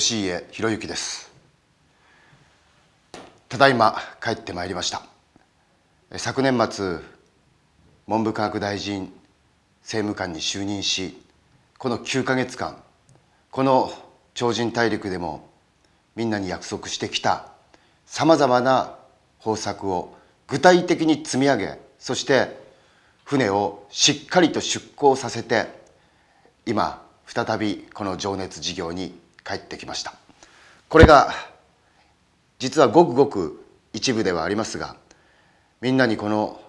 吉家博之ですただいま帰ってまいりました昨年末文部科学大臣政務官に就任しこの9か月間この超人大陸でもみんなに約束してきたさまざまな方策を具体的に積み上げそして船をしっかりと出港させて今再びこの情熱事業に帰ってきましたこれが実はごくごく一部ではありますがみんなにこの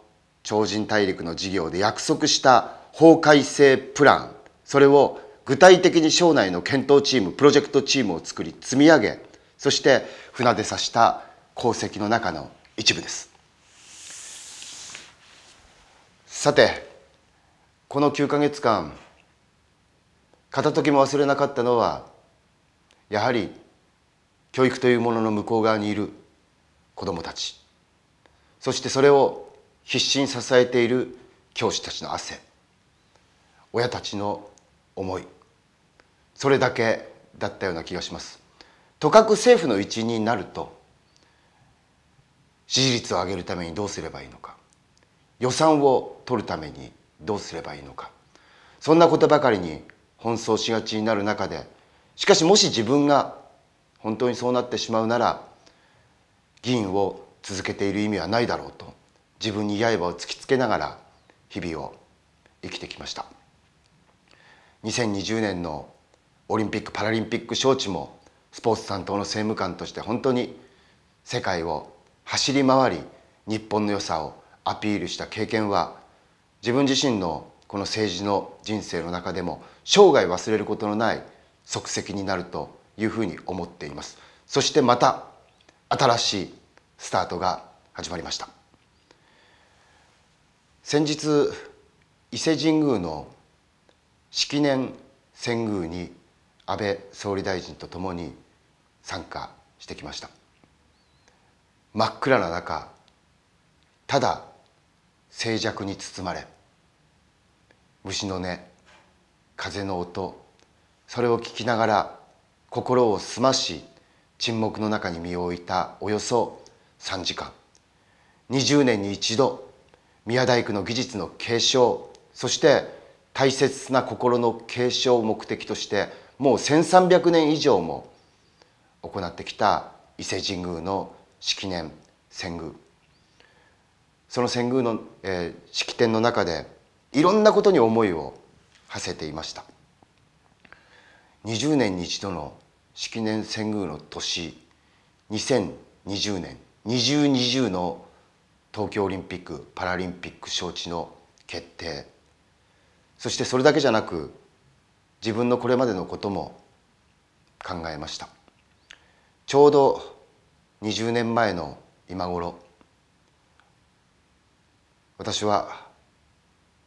超人大陸の事業で約束した法改正プランそれを具体的に省内の検討チームプロジェクトチームを作り積み上げそして船出さした功績の中の一部ですさてこの9ヶ月間片時も忘れなかったのはやはり教育というものの向こう側にいる子どもたちそしてそれを必死に支えている教師たちの汗親たちの思いそれだけだったような気がしますとかく政府の一員になると支持率を上げるためにどうすればいいのか予算を取るためにどうすればいいのかそんなことばかりに奔走しがちになる中でしかしもし自分が本当にそうなってしまうなら議員を続けている意味はないだろうと自分に刃を突きつけながら日々を生きてきました2020年のオリンピック・パラリンピック招致もスポーツ担当の政務官として本当に世界を走り回り日本の良さをアピールした経験は自分自身のこの政治の人生の中でも生涯忘れることのない即席になるというふうに思っていますそしてまた新しいスタートが始まりました先日伊勢神宮の式年遷宮に安倍総理大臣とともに参加してきました真っ暗な中ただ静寂に包まれ虫の音風の音それを聞きながら心を澄まし沈黙の中に身を置いたおよそ3時間20年に一度宮大工の技術の継承そして大切な心の継承を目的としてもう1,300年以上も行ってきた伊勢神宮の式年遷宮その遷宮の、えー、式典の中でいろんなことに思いを馳せていました。20年に一度の式年遷宮の年2020年2020の東京オリンピック・パラリンピック招致の決定そしてそれだけじゃなく自分のこれまでのことも考えましたちょうど20年前の今頃私は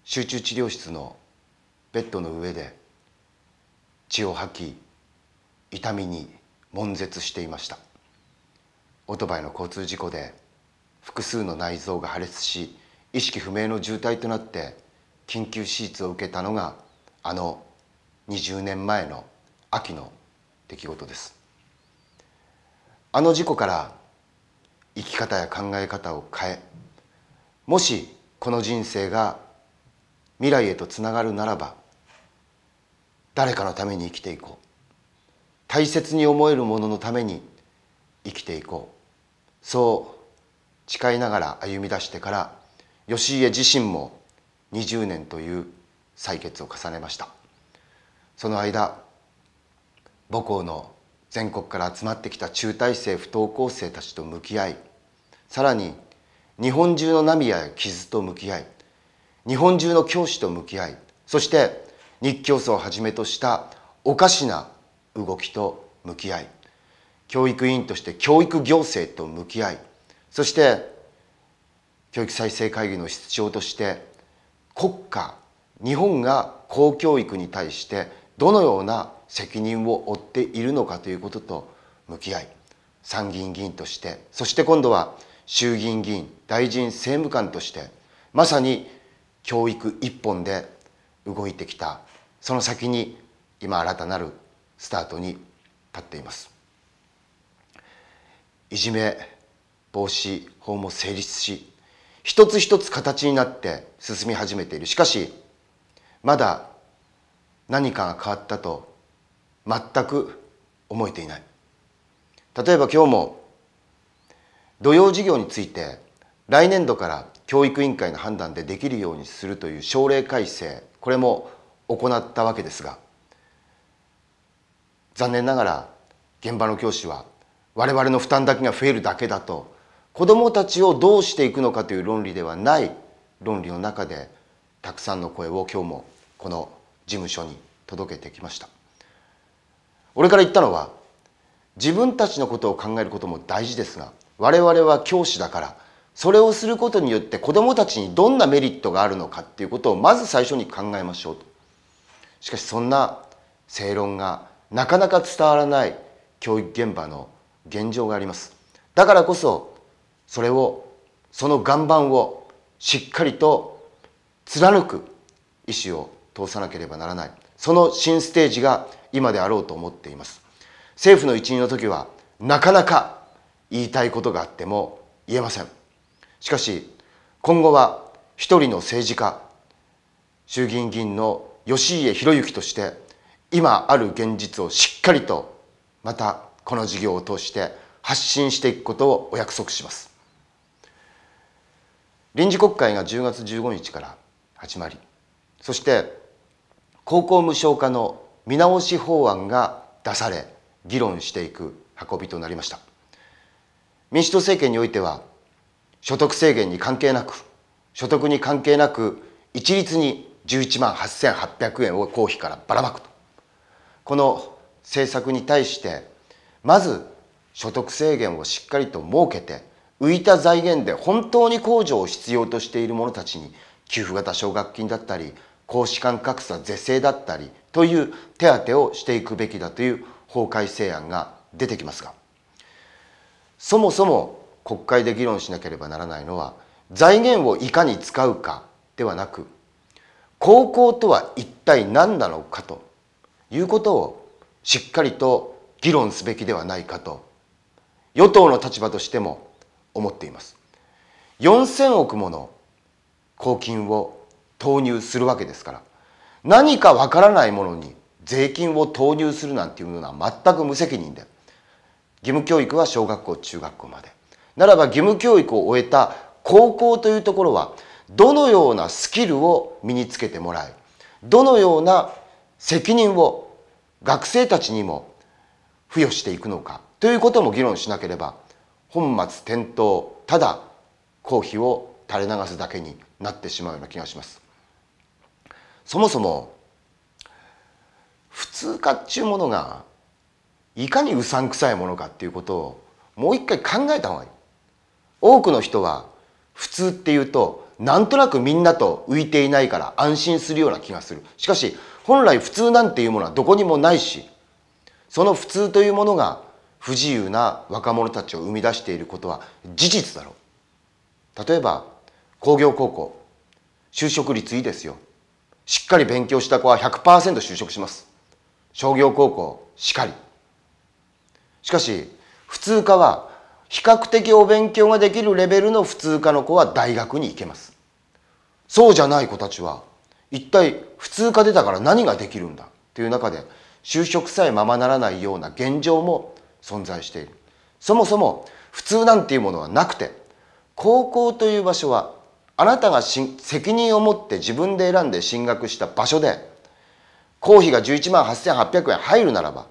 集中治療室のベッドの上で血を吐き痛みに悶絶していましたオートバイの交通事故で複数の内臓が破裂し意識不明の重体となって緊急手術を受けたのがあの20年前の秋の出来事ですあの事故から生き方や考え方を変えもしこの人生が未来へとつながるならば誰かのために生きていこう大切に思えるもののために生きていこうそう誓いながら歩み出してから義家自身も20年という採決を重ねましたその間母校の全国から集まってきた中大生不登校生たちと向き合いさらに日本中の涙や傷と向き合い日本中の教師と向き合いそして日教組をはじめとしたおかしな動きと向き合い教育委員として教育行政と向き合いそして教育再生会議の室長として国家日本が公教育に対してどのような責任を負っているのかということと向き合い参議院議員としてそして今度は衆議院議員大臣政務官としてまさに教育一本で動いてきたその先に今新たなるスタートに立っていますいじめ防止法も成立し一つ一つ形になって進み始めているしかしまだ何かが変わったと全く思えていない例えば今日も土曜事業について来年度から教育委員会の判断でできるようにするという省令改正これも行ったわけですが残念ながら現場の教師は我々の負担だけが増えるだけだと子どもたちをどうしていくのかという論理ではない論理の中でたくさんの声を今日もこの事務所に届けてきました俺から言ったのは自分たちのことを考えることも大事ですが我々は教師だからそれをすることによって子どもたちにどんなメリットがあるのかっていうことをまず最初に考えましょうとしかしそんな正論がなかなか伝わらない教育現場の現状がありますだからこそそれをその岩盤をしっかりと貫く意思を通さなければならないその新ステージが今であろうと思っています政府の一員の時はなかなか言いたいことがあっても言えませんしかし今後は一人の政治家衆議院議員の吉家博之として今ある現実をしっかりとまたこの事業を通して発信していくことをお約束します臨時国会が10月15日から始まりそして高校無償化の見直し法案が出され議論していく運びとなりました民主党政権においては所得制限に関係なく所得に関係なく一律に11万8800円を公費からばらまくとこの政策に対してまず所得制限をしっかりと設けて浮いた財源で本当に控除を必要としている者たちに給付型奨学金だったり公資間格差是正だったりという手当をしていくべきだという法改正案が出てきますがそもそも国会で議論しなければならないのは財源をいかに使うかではなく高校とは一体何なのかということをしっかりと議論すべきではないかと与党の立場としても思っています4000億もの公金を投入するわけですから何かわからないものに税金を投入するなんていうのは全く無責任で義務教育は小学校中学校までならば義務教育を終えた高校というところはどのようなスキルを身につけてもらいどのような責任を学生たちにも付与していくのかということも議論しなければ本末転倒ただ公費を垂れ流すだけになってしまうような気がします。そもそも普通化っちゅうものがいかにうさんくさいものかっていうことをもう一回考えた方がいい。多くの人は普通っていうとなんとなくみんなと浮いていないから安心するような気がするしかし本来普通なんていうものはどこにもないしその普通というものが不自由な若者たちを生み出していることは事実だろう例えば工業高校就職率いいですよしっかり勉強した子は100%就職します商業高校しかりしかし普通科は比較的お勉強ができるレベルの普通科の子は大学に行けますそうじゃない子たちは一体普通科出たから何ができるんだという中で就職さえままならないような現状も存在しているそもそも普通なんていうものはなくて高校という場所はあなたが責任を持って自分で選んで進学した場所で公費が11万8800円入るならば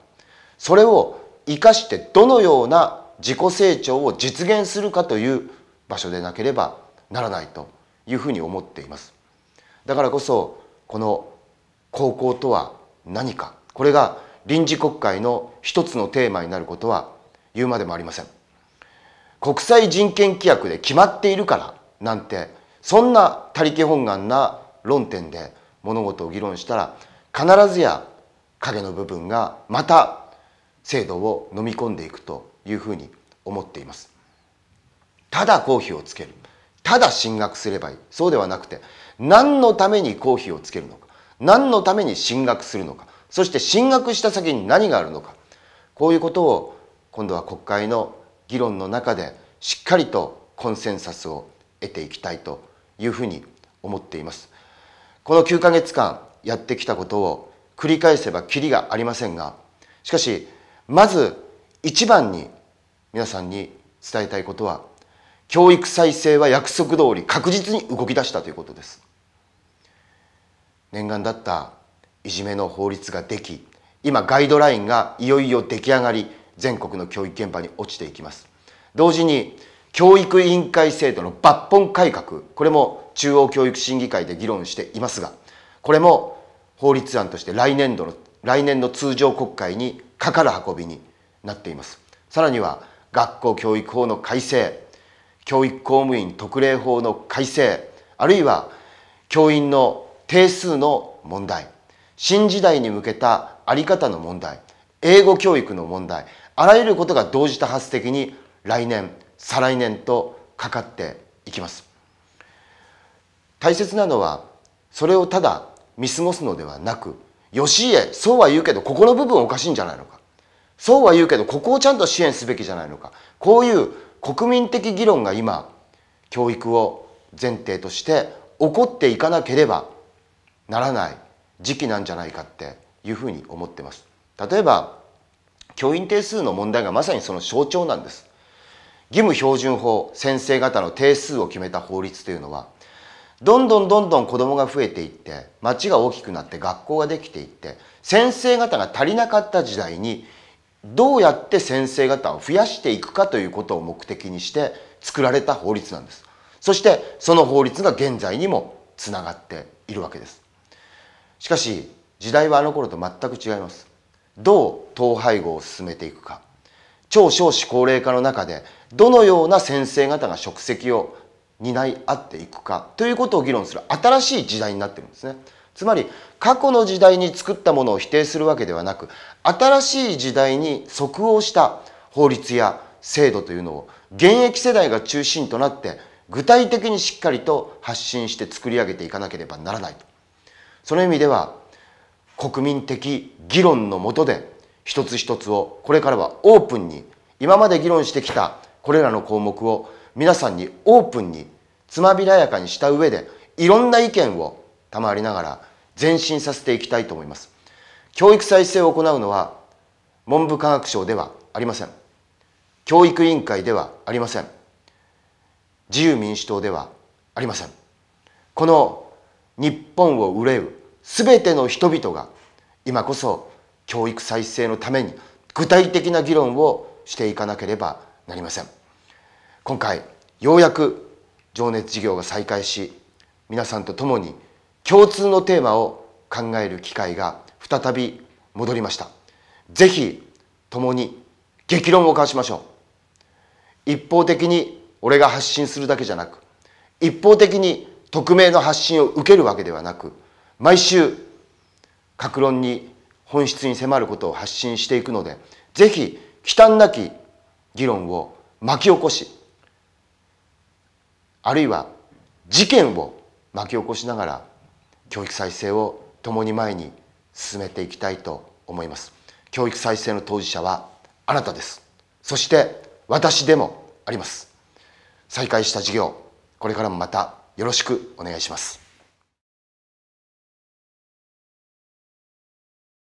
それを生かしてどのような自己成長を実現するかという場所でなければならないというふうに思っていますだからこそこの高校とは何かこれが臨時国会の一つのテーマになることは言うまでもありません国際人権規約で決まっているからなんてそんな他力本願な論点で物事を議論したら必ずや影の部分がまた制度を飲み込んでいくというふうに思っていますただ公費をつけるただ進学すればいいそうではなくて何のために公費をつけるのか何のために進学するのかそして進学した先に何があるのかこういうことを今度は国会の議論の中でしっかりとコンセンサスを得ていきたいというふうに思っていますこの9ヶ月間やってきたことを繰り返せばきりがありませんがしかしまず一番に皆さんに伝えたいことは教育再生は約束通り確実に動き出したということです念願だったいじめの法律ができ今ガイドラインがいよいよ出来上がり全国の教育現場に落ちていきます同時に教育委員会制度の抜本改革これも中央教育審議会で議論していますがこれも法律案として来年度の来年の通常国会にかかる運びになっていますさらには学校教育法の改正教育公務員特例法の改正あるいは教員の定数の問題新時代に向けた在り方の問題英語教育の問題あらゆることが同時多発的に来年再来年とかかっていきます大切なのはそれをただ見過ごすのではなく義家そうは言うけどここの部分おかしいんじゃないのかそうは言うけどここをちゃんと支援すべきじゃないのかこういう国民的議論が今教育を前提として起こっていかなければならない時期なんじゃないかっていうふうに思ってます。例えば教員定数の問題がまさにその象徴なんです。義務標準法先生方の定数を決めた法律というのはどんどんどんどん子供が増えていって町が大きくなって学校ができていって先生方が足りなかった時代にどうやって先生方を増やしていくかということを目的にして作られた法律なんですそしてその法律が現在にもつながっているわけですしかし時代はあの頃と全く違いますどう統廃合を進めていくか超少子高齢化の中でどのような先生方が職責を担い合っていくかということを議論する新しい時代になってるんですね。つまり過去の時代に作ったものを否定するわけではなく新しい時代に即応した法律や制度というのを現役世代が中心となって具体的にしっかりと発信して作り上げていかなければならないその意味では国民的議論のもとで一つ一つをこれからはオープンに今まで議論してきたこれらの項目を皆さんにオープンにつまびらやかにした上でいろんな意見を賜りながら前進させていきたいと思います教育再生を行うのは文部科学省ではありません教育委員会ではありません自由民主党ではありませんこの日本を憂う全ての人々が今こそ教育再生のために具体的な議論をしていかなければなりません今回ようやく情熱事業が再開し皆さんと共に共通のテーマを考える機会が再び戻りましたぜひ共に激論を交わしましょう一方的に俺が発信するだけじゃなく一方的に匿名の発信を受けるわけではなく毎週格論に本質に迫ることを発信していくのでぜひ忌憚なき議論を巻き起こしあるいは事件を巻き起こしながら教育再生を共に前に進めていきたいと思います教育再生の当事者はあなたですそして私でもあります再開した事業これからもまたよろしくお願いします